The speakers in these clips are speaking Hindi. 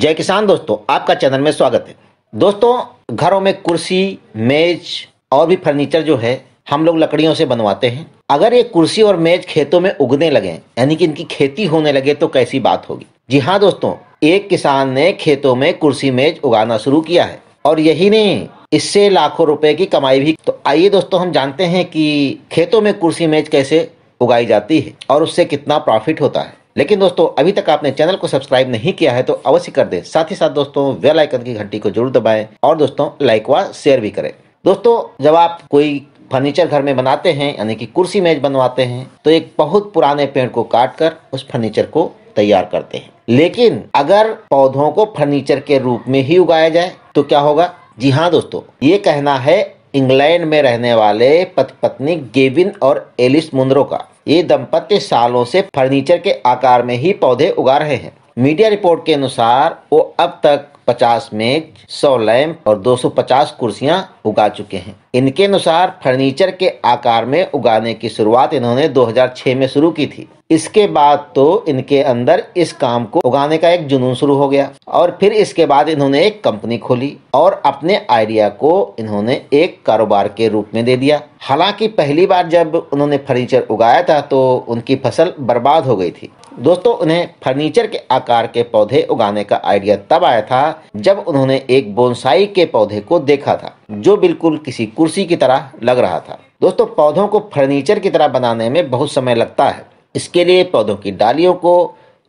जय किसान दोस्तों आपका चैनल में स्वागत है दोस्तों घरों में कुर्सी मेज और भी फर्नीचर जो है हम लोग लकड़ियों से बनवाते हैं अगर ये कुर्सी और मेज खेतों में उगने लगे यानी कि इनकी खेती होने लगे तो कैसी बात होगी जी हाँ दोस्तों एक किसान ने खेतों में कुर्सी मेज उगाना शुरू किया है और यही नहीं इससे लाखों रुपए की कमाई भी तो आइए दोस्तों हम जानते हैं कि खेतों में कुर्सी मेज कैसे उगाई जाती है और उससे कितना प्रॉफिट होता है लेकिन दोस्तों अभी तक आपने चैनल को सब्सक्राइब नहीं किया है तो अवश्य कर दे साथ ही साथ दोस्तों वेल आइकन की घंटी को जरूर दबाएं और दोस्तों लाइक व शेयर भी करें दोस्तों जब आप कोई फर्नीचर घर में बनाते हैं यानी कि कुर्सी मेज बनवाते हैं तो एक बहुत पुराने पेड़ को काट कर उस फर्नीचर को तैयार करते हैं लेकिन अगर पौधों को फर्नीचर के रूप में ही उगाया जाए तो क्या होगा जी हाँ दोस्तों ये कहना है इंग्लैंड में रहने वाले पति पत्नी गेविन और एलिस मुंद्रो का ये दंपत्ति सालों से फर्नीचर के आकार में ही पौधे उगा रहे हैं मीडिया रिपोर्ट के अनुसार वो अब तक पचास मेज सौ लैम्प और दो सौ पचास कुर्सियां उगा चुके हैं इनके अनुसार फर्नीचर के आकार में उगाने की शुरुआत इन्होंने 2006 में शुरू की थी इसके बाद तो इनके अंदर इस काम को उगाने का एक जुनून शुरू हो गया और फिर इसके बाद इन्होंने एक कंपनी खोली और अपने आइडिया को इन्होंने एक कारोबार के रूप में दे दिया हालांकि पहली बार जब उन्होंने फर्नीचर उगाया था तो उनकी फसल बर्बाद हो गई थी दोस्तों उन्हें फर्नीचर के आकार के पौधे उगाने का आइडिया तब आया था जब उन्होंने एक बोनसाई के पौधे को देखा था जो बिल्कुल किसी कुर्सी की तरह लग रहा था दोस्तों पौधों को फर्नीचर की तरह बनाने में बहुत समय लगता है इसके लिए पौधों की डालियों को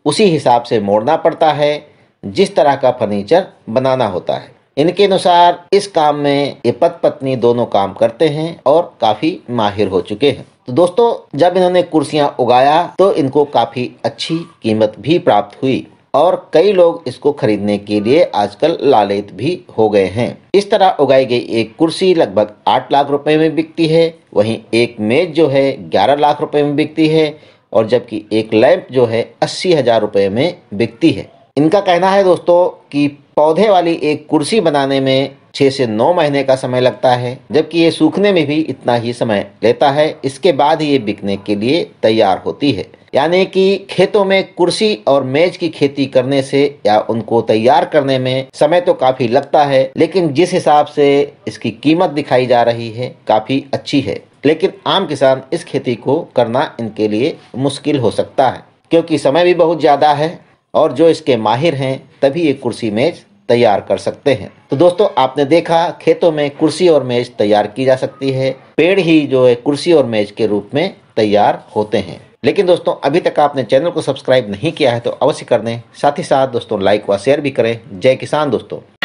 उसी हिसाब से मोड़ना पड़ता है जिस तरह का फर्नीचर बनाना होता है इनके अनुसार इस काम में ये पत पत्नी दोनों काम करते हैं और काफी माहिर हो चुके हैं तो दोस्तों जब इन्होंने कुर्सियां उगाया तो इनको काफी अच्छी कीमत भी प्राप्त हुई और कई लोग इसको खरीदने के लिए आजकल लालित भी हो गए हैं इस तरह उगाई गई एक कुर्सी लगभग आठ लाख रुपए में बिकती है वहीं एक मेज जो है ग्यारह लाख रुपए में बिकती है और जबकि एक लैंप जो है अस्सी हजार रुपये में बिकती है इनका कहना है दोस्तों कि पौधे वाली एक कुर्सी बनाने में छः से नौ महीने का समय लगता है जबकि ये सूखने में भी इतना ही समय लेता है इसके बाद ये बिकने के लिए तैयार होती है यानी कि खेतों में कुर्सी और मेज की खेती करने से या उनको तैयार करने में समय तो काफी लगता है लेकिन जिस हिसाब से इसकी कीमत दिखाई जा रही है काफी अच्छी है लेकिन आम किसान इस खेती को करना इनके लिए मुश्किल हो सकता है क्योंकि समय भी बहुत ज़्यादा है और जो इसके माहिर हैं तभी ये कुर्सी मेज तैयार कर सकते हैं तो दोस्तों आपने देखा खेतों में कुर्सी और मेज तैयार की जा सकती है पेड़ ही जो है कुर्सी और मेज के रूप में तैयार होते हैं लेकिन दोस्तों अभी तक आपने चैनल को सब्सक्राइब नहीं किया है तो अवश्य कर दें साथ ही साथ दोस्तों लाइक व शेयर भी करें जय किसान दोस्तों